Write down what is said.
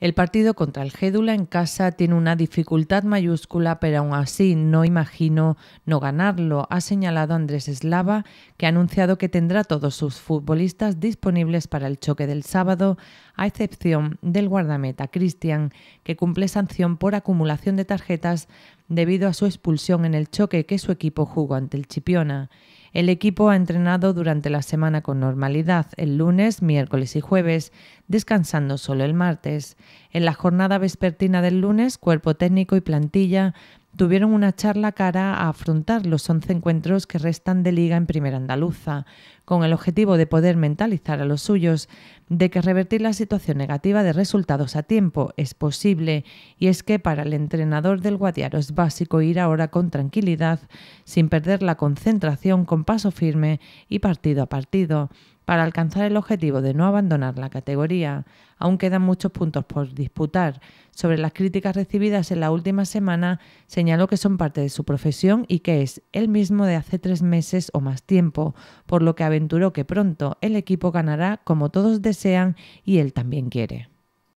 El partido contra el Gédula en casa tiene una dificultad mayúscula, pero aún así no imagino no ganarlo, ha señalado Andrés Eslava, que ha anunciado que tendrá todos sus futbolistas disponibles para el choque del sábado, a excepción del guardameta Cristian, que cumple sanción por acumulación de tarjetas debido a su expulsión en el choque que su equipo jugó ante el Chipiona. El equipo ha entrenado durante la semana con normalidad el lunes, miércoles y jueves, descansando solo el martes. En la jornada vespertina del lunes, cuerpo técnico y plantilla tuvieron una charla cara a afrontar los 11 encuentros que restan de liga en Primera Andaluza, con el objetivo de poder mentalizar a los suyos de que revertir la situación negativa de resultados a tiempo es posible, y es que para el entrenador del Guadiaro es básico ir ahora con tranquilidad, sin perder la concentración con paso firme y partido a partido, para alcanzar el objetivo de no abandonar la categoría, aún quedan muchos puntos por disputar. Sobre las críticas recibidas en la última semana, señaló que son parte de su profesión y que es el mismo de hace tres meses o más tiempo, por lo que aventuró que pronto el equipo ganará como todos desean y él también quiere.